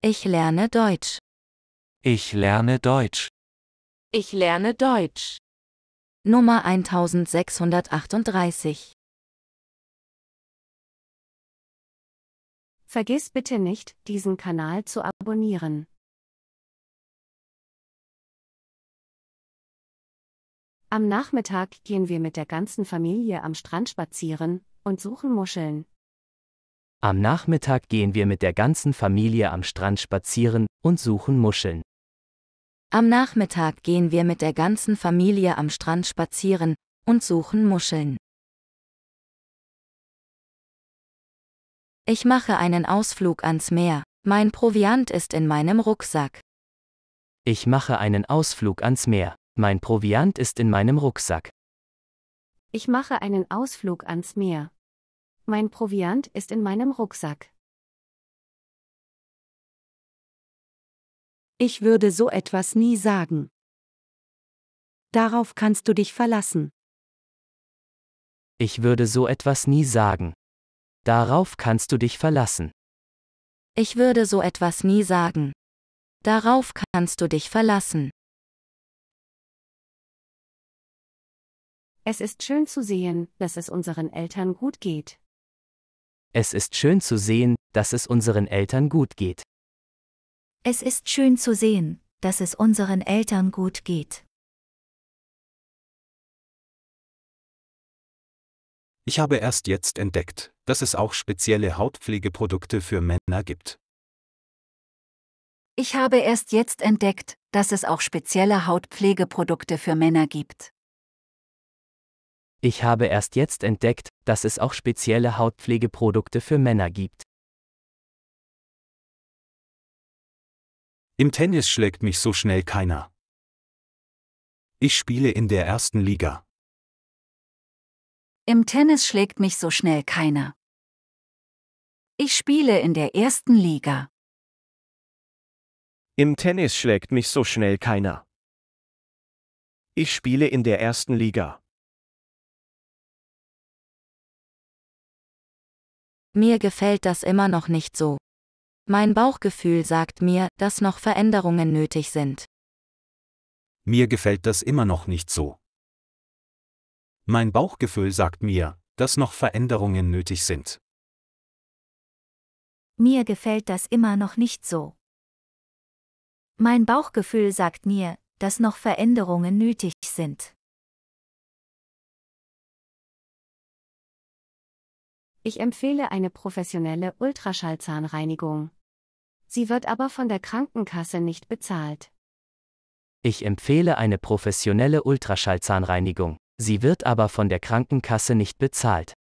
Ich lerne Deutsch. Ich lerne Deutsch. Ich lerne Deutsch. Nummer 1638. Vergiss bitte nicht, diesen Kanal zu abonnieren. Am Nachmittag gehen wir mit der ganzen Familie am Strand spazieren und suchen Muscheln. Am Nachmittag gehen wir mit der ganzen Familie am Strand spazieren und suchen Muscheln. Am Nachmittag gehen wir mit der ganzen Familie am Strand spazieren und suchen Muscheln. Ich mache einen Ausflug ans Meer. Mein Proviant ist in meinem Rucksack. Ich mache einen Ausflug ans Meer. Mein Proviant ist in meinem Rucksack. Ich mache einen Ausflug ans Meer. Mein Proviant ist in meinem Rucksack. Ich würde so etwas nie sagen. Darauf kannst du dich verlassen. Ich würde so etwas nie sagen. Darauf kannst du dich verlassen. Ich würde so etwas nie sagen. Darauf kannst du dich verlassen. Es ist schön zu sehen, dass es unseren Eltern gut geht. Es ist schön zu sehen, dass es unseren Eltern gut geht. Es ist schön zu sehen, dass es unseren Eltern gut geht. Ich habe erst jetzt entdeckt, dass es auch spezielle Hautpflegeprodukte für Männer gibt. Ich habe erst jetzt entdeckt, dass es auch spezielle Hautpflegeprodukte für Männer gibt. Ich habe erst jetzt entdeckt, dass es auch spezielle Hautpflegeprodukte für Männer gibt. Im Tennis schlägt mich so schnell keiner. Ich spiele in der ersten Liga. Im Tennis schlägt mich so schnell keiner. Ich spiele in der ersten Liga. Im Tennis schlägt mich so schnell keiner. Ich spiele in der ersten Liga. Mir gefällt das immer noch nicht so. Mein Bauchgefühl sagt mir, dass noch Veränderungen nötig sind. Mir gefällt das immer noch nicht so. Mein Bauchgefühl sagt mir, dass noch Veränderungen nötig sind. Mir gefällt das immer noch nicht so. Mein Bauchgefühl sagt mir, dass noch Veränderungen nötig sind. Ich empfehle eine professionelle Ultraschallzahnreinigung. Sie wird aber von der Krankenkasse nicht bezahlt. Ich empfehle eine professionelle Ultraschallzahnreinigung. Sie wird aber von der Krankenkasse nicht bezahlt.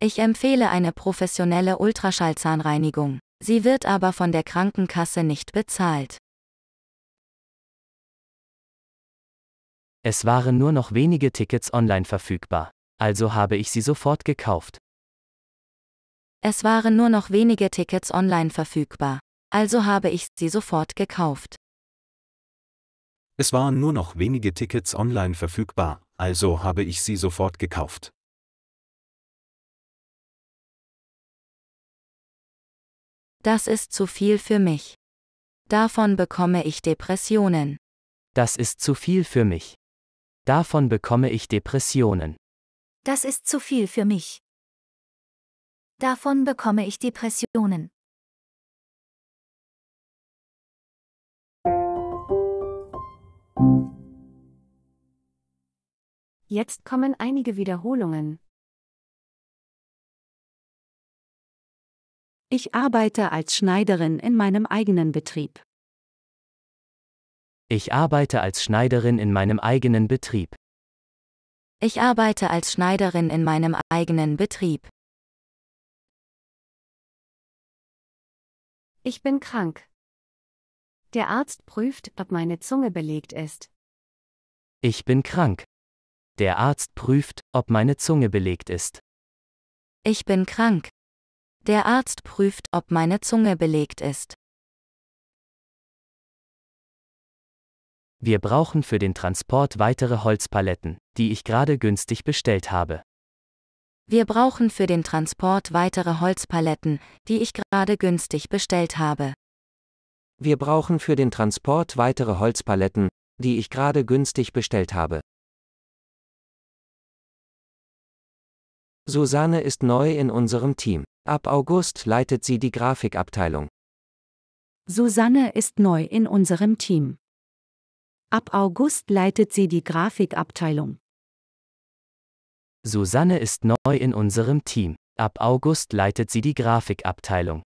Ich empfehle eine professionelle Ultraschallzahnreinigung. Sie wird aber von der Krankenkasse nicht bezahlt. Es waren nur noch wenige Tickets online verfügbar, also habe ich sie sofort gekauft. Es waren nur noch wenige Tickets online verfügbar, also habe ich sie sofort gekauft. Es waren nur noch wenige Tickets online verfügbar, also habe ich sie sofort gekauft. Das ist zu viel für mich. Davon bekomme ich Depressionen. Das ist zu viel für mich. Davon bekomme ich Depressionen. Das ist zu viel für mich. Davon bekomme ich Depressionen. Jetzt kommen einige Wiederholungen. Ich arbeite als Schneiderin in meinem eigenen Betrieb. Ich arbeite als Schneiderin in meinem eigenen Betrieb. Ich arbeite als Schneiderin in meinem eigenen Betrieb. Ich bin krank. Der Arzt prüft, ob meine Zunge belegt ist. Ich bin krank. Der Arzt prüft, ob meine Zunge belegt ist. Ich bin krank. Der Arzt prüft, ob meine Zunge belegt ist. Wir brauchen für den Transport weitere Holzpaletten, die ich gerade günstig bestellt habe. Wir brauchen für den Transport weitere Holzpaletten, die ich gerade günstig bestellt habe. Wir brauchen für den Transport weitere Holzpaletten, die ich gerade günstig bestellt habe. Susanne ist neu in unserem Team. Ab August leitet sie die Grafikabteilung. Susanne ist neu in unserem Team. Ab August leitet sie die Grafikabteilung. Susanne ist neu in unserem Team. Ab August leitet sie die Grafikabteilung.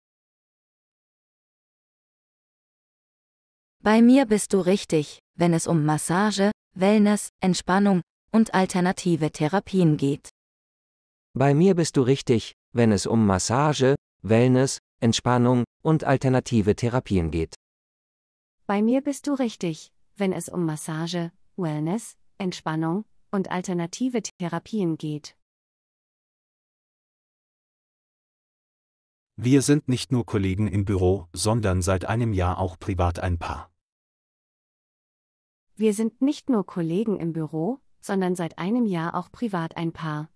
Bei mir bist du richtig, wenn es um Massage, Wellness, Entspannung und alternative Therapien geht. Bei mir bist du richtig, wenn es um Massage, Wellness, Entspannung und alternative Therapien geht. Bei mir bist du richtig, wenn es um Massage, Wellness, Entspannung und alternative Therapien geht. Wir sind nicht nur Kollegen im Büro, sondern seit einem Jahr auch privat ein Paar. Wir sind nicht nur Kollegen im Büro, sondern seit einem Jahr auch privat ein Paar.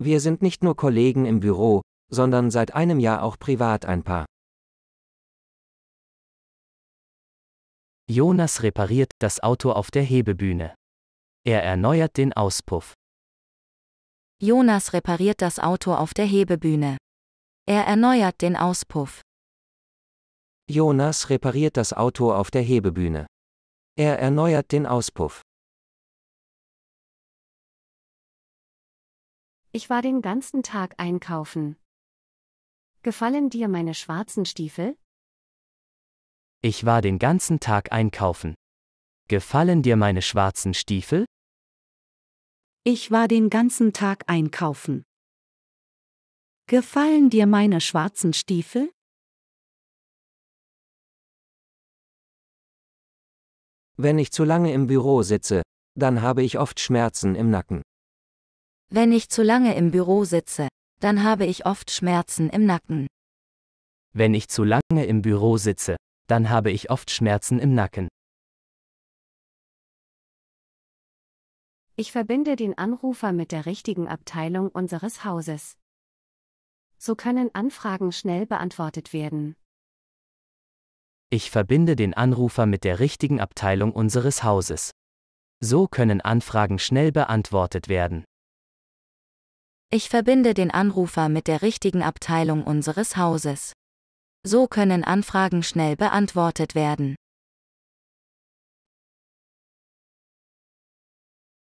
Wir sind nicht nur Kollegen im Büro, sondern seit einem Jahr auch privat ein Paar. Jonas repariert das Auto auf der Hebebühne. Er erneuert den Auspuff. Jonas repariert das Auto auf der Hebebühne. Er erneuert den Auspuff. Jonas repariert das Auto auf der Hebebühne. Er erneuert den Auspuff. Ich war den ganzen Tag einkaufen. Gefallen dir meine schwarzen Stiefel? Ich war den ganzen Tag einkaufen. Gefallen dir meine schwarzen Stiefel? Ich war den ganzen Tag einkaufen. Gefallen dir meine schwarzen Stiefel? Wenn ich zu lange im Büro sitze, dann habe ich oft Schmerzen im Nacken. Wenn ich zu lange im Büro sitze, dann habe ich oft Schmerzen im Nacken. Wenn ich zu lange im Büro sitze, dann habe ich oft Schmerzen im Nacken. Ich verbinde den Anrufer mit der richtigen Abteilung unseres Hauses. So können Anfragen schnell beantwortet werden. Ich verbinde den Anrufer mit der richtigen Abteilung unseres Hauses. So können Anfragen schnell beantwortet werden. Ich verbinde den Anrufer mit der richtigen Abteilung unseres Hauses. So können Anfragen schnell beantwortet werden.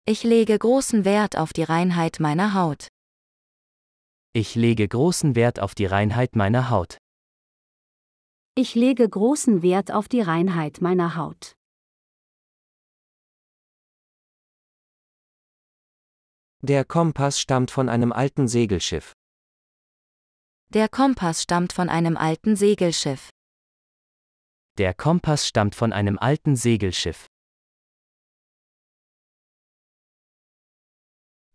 Ich lege großen Wert auf die Reinheit meiner Haut. Ich lege großen Wert auf die Reinheit meiner Haut. Ich lege großen Wert auf die Reinheit meiner Haut. Der Kompass stammt von einem alten Segelschiff. Der Kompass stammt von einem alten Segelschiff. Der Kompass stammt von einem alten Segelschiff.